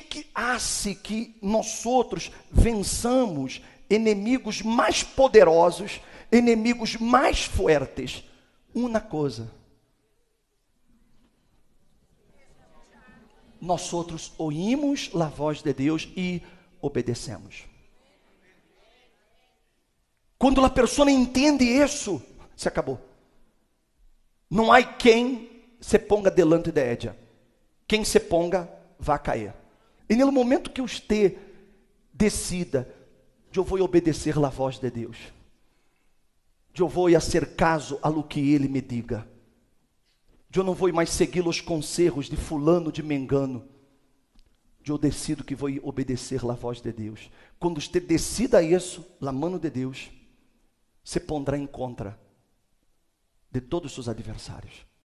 que que hace que nós outros vençamos inimigos mais poderosos, inimigos mais fortes? Uma coisa. Nós outros ouvimos a voz de Deus e obedecemos. Quando a pessoa entende isso, se acabou. Não há quem se ponga delante de Édia. Quem se ponga, vai cair. E no momento que os ter decida, de eu vou obedecer a voz de Deus, de eu vou fazer caso a lo que Ele me diga, de eu não vou mais seguir os conselhos de fulano de mengano, de eu decido que vou obedecer a voz de Deus. Quando você decida isso, la mano de Deus, se pondrá em contra de todos os seus adversários.